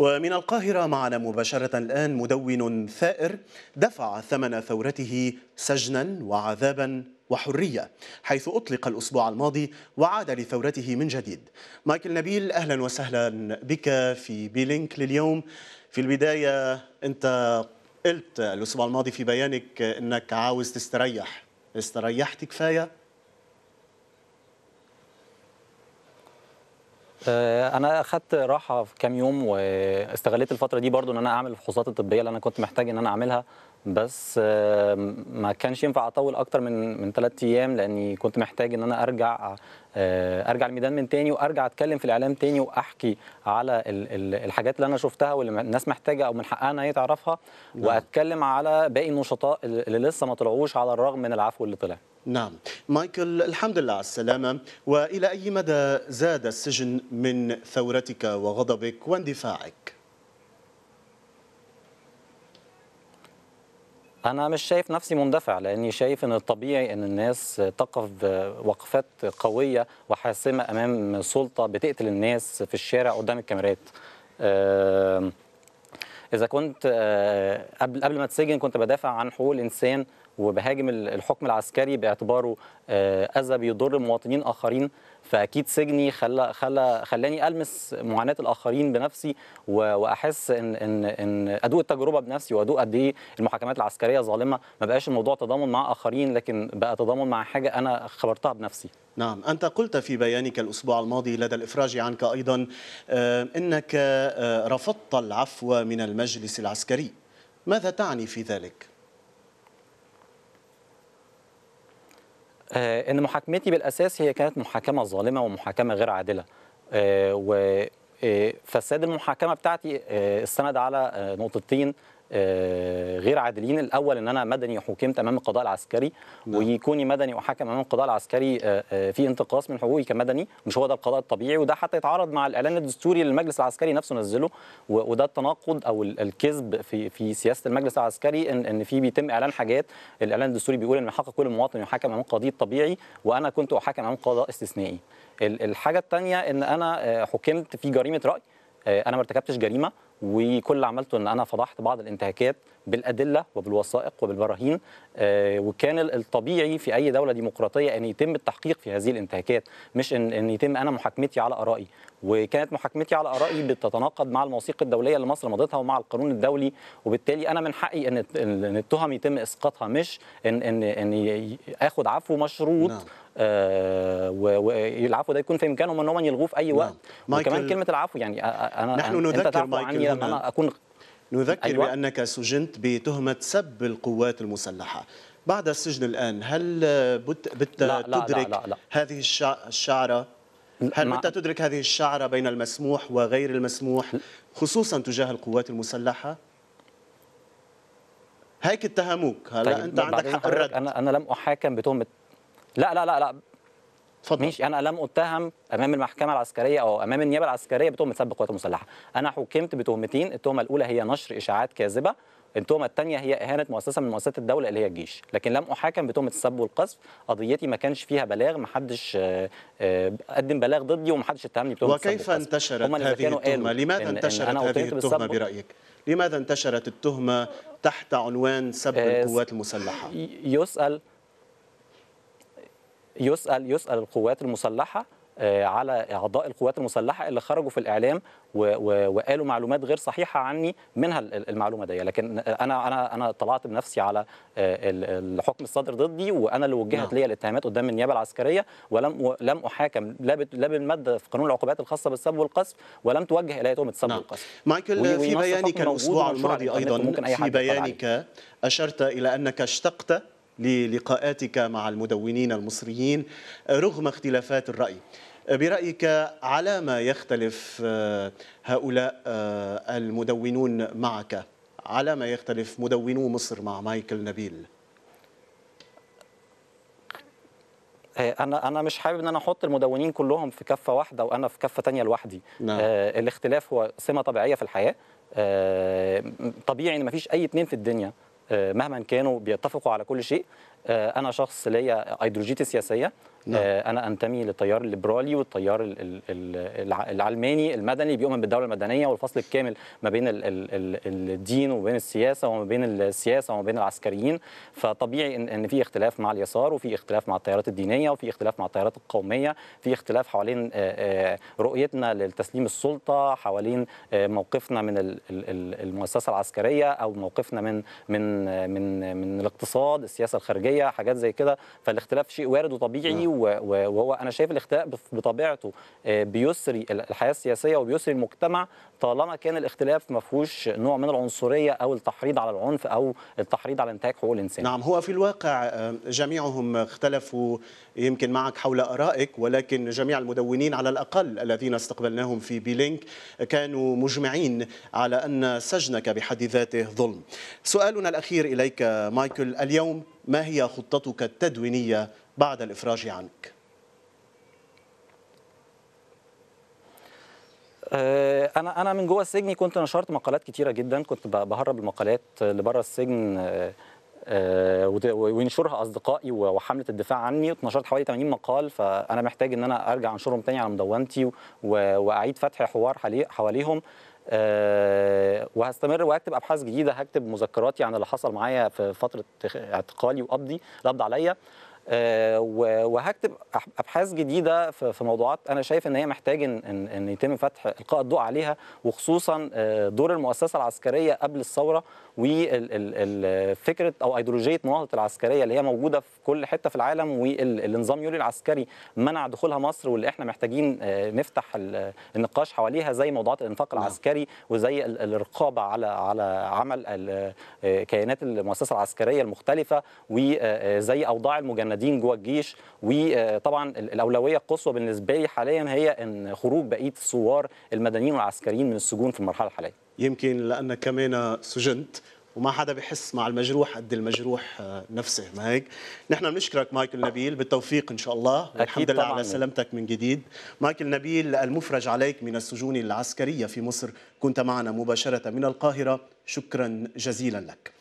ومن القاهرة معنا مباشرة الآن مدون ثائر دفع ثمن ثورته سجنا وعذابا وحرية حيث أطلق الأسبوع الماضي وعاد لثورته من جديد مايكل نبيل أهلا وسهلا بك في بيلينك لليوم في البداية أنت قلت الأسبوع الماضي في بيانك أنك عاوز تستريح استريحت كفاية آه، انا اخدت راحه في كام يوم واستغليت الفتره دي برضو ان انا اعمل الفحوصات الطبيه اللي انا كنت محتاج ان انا اعملها بس آه، ما كانش ينفع اطول اكتر من من ثلاث ايام لاني كنت محتاج ان انا ارجع آه، ارجع الميدان من تاني وارجع اتكلم في الاعلام تاني واحكي على الحاجات اللي انا شفتها واللي الناس محتاجه او من حقها ان هي تعرفها نعم. واتكلم على باقي النشطاء اللي لسه ما طلعوش على الرغم من العفو اللي طلع نعم مايكل الحمد لله على السلامة وإلى أي مدى زاد السجن من ثورتك وغضبك واندفاعك؟ أنا مش شايف نفسي مندفع لأني شايف أن الطبيعي أن الناس تقف وقفات قوية وحاسمة أمام سلطة بتقتل الناس في الشارع قدام الكاميرات إذا كنت آه، قبل ما اتسجن كنت بدافع عن حقوق الإنسان وبهاجم الحكم العسكري باعتباره آه، اذى بيضر مواطنين اخرين فاكيد سجني خلى خلى خلاني المس معاناه الاخرين بنفسي واحس ان ان ان ادوق التجربه بنفسي وادوق قد ايه المحاكمات العسكريه ظالمه ما بقاش الموضوع تضامن مع اخرين لكن بقى تضامن مع حاجه انا خبرتها بنفسي نعم أنت قلت في بيانك الأسبوع الماضي لدى الإفراج عنك أيضا آه، أنك آه، رفضت العفو من المجلس العسكري ماذا تعني في ذلك؟ آه، ان محاكمتي بالاساس هي كانت محاكمه ظالمه ومحاكمه غير عادله آه، و آه، فساد المحاكمه بتاعتي استند على نقطتين آه، غير عادلين الاول ان انا مدني حكمت امام القضاء العسكري نعم. وكوني مدني احاكم امام القضاء العسكري آه، آه، في انتقاص من حقوقي كمدني مش هو ده القضاء الطبيعي وده حتى يتعارض مع الاعلان الدستوري اللي المجلس العسكري نفسه نزله وده التناقض او الكذب في في سياسه المجلس العسكري ان ان في بيتم اعلان حاجات الاعلان الدستوري بيقول ان حق كل مواطن يحاكم امام قضيه طبيعي وانا كنت احاكم امام قضاء استثنائي الحاجه الثانيه ان انا حكمت في جريمه راي انا ما ارتكبتش جريمه وكل اللي عملته ان انا فضحت بعض الانتهاكات بالادله وبالوثائق وبالبراهين آه، وكان الطبيعي في اي دوله ديمقراطيه ان يتم التحقيق في هذه الانتهاكات مش ان, يتم انا محاكمتي على ارائي وكانت محاكمتي على ارائي بتتناقض مع المواثيق الدوليه اللي مصر مضتها ومع القانون الدولي وبالتالي انا من حقي ان ان التهم يتم اسقاطها مش ان ان ان اخد عفو مشروط نعم. آه والعفو ده يكون في امكانهم ان هم يلغوه في اي وقت نعم. وكمان كلمه العفو يعني انا نحن نذكر انت عني لما انا اكون نذكر أيوة. بانك سجنت بتهمه سب القوات المسلحه بعد السجن الان هل بت... بت... لا لا تدرك لا لا لا. هذه الشعره هل أنت تدرك هذه الشعرة بين المسموح وغير المسموح خصوصا تجاه القوات المسلحة؟ هيك اتهموك هلا طيب انت عندك حق الرد انا انا لم احاكم بتهمه لا لا لا لا اتفضل ماشي انا لم اتهم امام المحكمه العسكريه او امام النيابه العسكريه بتهمه سب القوات المسلحه انا حكمت بتهمتين التهمه الاولى هي نشر اشاعات كاذبه التهمه الثانيه هي اهانه مؤسسه من مؤسسات الدوله اللي هي الجيش لكن لم احاكم بتهمه السب والقذف قضيتي ما كانش فيها بلاغ ما حدش آه، آه، قدم بلاغ ضدي وما حدش اتهمني بتهمه وكيف انتشرت هذه التهمه لماذا انتشرت إن هذه التهمه برايك لماذا انتشرت التهمه تحت عنوان سب آه، القوات المسلحه يسال يسال يسال القوات المسلحه آه، على اعضاء القوات المسلحه اللي خرجوا في الاعلام وقالوا معلومات غير صحيحه عني منها المعلومه دي لكن انا انا انا طلعت بنفسي على آه، الحكم الصادر ضدي وانا اللي وجهت نعم. ليا الاتهامات قدام النيابه العسكريه ولم لم احاكم لا لا بالماده في قانون العقوبات الخاصه بالسب والقصف ولم توجه الي تهمه السب نعم. والقصف مايكل في بيانك الاسبوع الماضي ايضا في بيانك اشرت الى انك اشتقت للقاءاتك مع المدونين المصريين رغم اختلافات الرأي برأيك على ما يختلف هؤلاء المدونون معك على ما يختلف مدونو مصر مع مايكل نبيل إيه، انا انا مش حابب ان انا احط المدونين كلهم في كفه واحده وانا في كفه ثانيه لوحدي نعم. آه الاختلاف هو سمه طبيعيه في الحياه آه طبيعي ان مفيش اي اتنين في الدنيا آه، مهما كانوا بيتفقوا على كل شيء آه، انا شخص ليا ايديولوجيتي سياسيه نعم. آه، انا انتمي للتيار الليبرالي والتيار العلماني المدني بيؤمن بالدوله المدنيه والفصل الكامل ما بين الدين وبين السياسه وما بين السياسه وما بين العسكريين فطبيعي ان في اختلاف مع اليسار وفي اختلاف مع التيارات الدينيه وفي اختلاف مع التيارات القوميه في اختلاف حوالين آه، رؤيتنا لتسليم السلطه حوالين موقفنا من المؤسسه العسكريه او موقفنا من من من من الاقتصاد السياسه الخارجيه الخارجيه حاجات زي كده فالاختلاف شيء وارد وطبيعي نعم. وهو انا شايف الاختلاف بطبيعته آه، بيسري الحياه السياسيه وبيسري المجتمع طالما كان الاختلاف ما فيهوش نوع من العنصريه او التحريض على العنف او التحريض على انتهاك حقوق الانسان نعم هو في الواقع آه، جميعهم اختلفوا يمكن معك حول ارائك ولكن جميع المدونين على الاقل الذين استقبلناهم في بيلينك كانوا مجمعين على ان سجنك بحد ذاته ظلم سؤالنا الاخير اليك مايكل اليوم ما هي خطتك التدوينية بعد الإفراج عنك؟ آه، انا انا من جوه السجن كنت نشرت مقالات كتيره جدا كنت بهرب المقالات لبره السجن آه، آه، وينشرها اصدقائي وحمله الدفاع عني ونشرت حوالي 80 مقال فانا محتاج ان انا ارجع انشرهم تاني على مدونتي واعيد فتح حوار حواليهم آه، وهستمر وهكتب ابحاث جديده هكتب مذكراتي عن اللي حصل معايا في فتره اعتقالي وقبضي القبض عليا آه، وهكتب ابحاث جديده في موضوعات انا شايف ان هي محتاج ان ان يتم فتح القاء الضوء عليها وخصوصا آه، دور المؤسسه العسكريه قبل الثوره وفكره او ايديولوجيه مناهضه العسكريه اللي هي موجوده في كل حته في العالم والنظام يوليو العسكري منع دخولها مصر واللي احنا محتاجين آه، نفتح النقاش حواليها زي موضوعات الانفاق نعم. العسكري وزي الرقابه على على عمل آه، كيانات المؤسسه العسكريه المختلفه وزي آه، اوضاع المجندين جوه الجيش وطبعا الاولويه القصوى بالنسبه لي حاليا هي ان خروج بقيه الثوار المدنيين والعسكريين من السجون في المرحله الحاليه يمكن لأنك كمان سجنت وما حدا بحس مع المجروح قد المجروح آه، نفسه ما هيك نحن بنشكرك مايكل نبيل بالتوفيق ان شاء الله الحمد لله على سلامتك من جديد مايكل نبيل المفرج عليك من السجون العسكريه في مصر كنت معنا مباشره من القاهره شكرا جزيلا لك